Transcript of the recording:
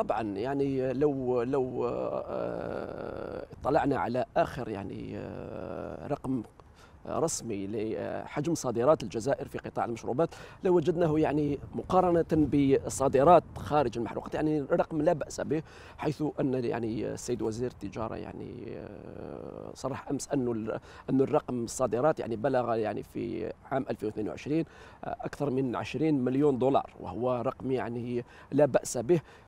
طبعا يعني لو لو اطلعنا آه، آه، على اخر يعني آه، رقم رسمي لحجم صادرات الجزائر في قطاع المشروبات لوجدناه يعني مقارنة بصادرات خارج المحروقات يعني رقم لا بأس به حيث أن يعني السيد وزير التجارة يعني صرح أمس أنه أن الرقم الصادرات يعني بلغ يعني في عام 2022 أكثر من 20 مليون دولار وهو رقم يعني لا بأس به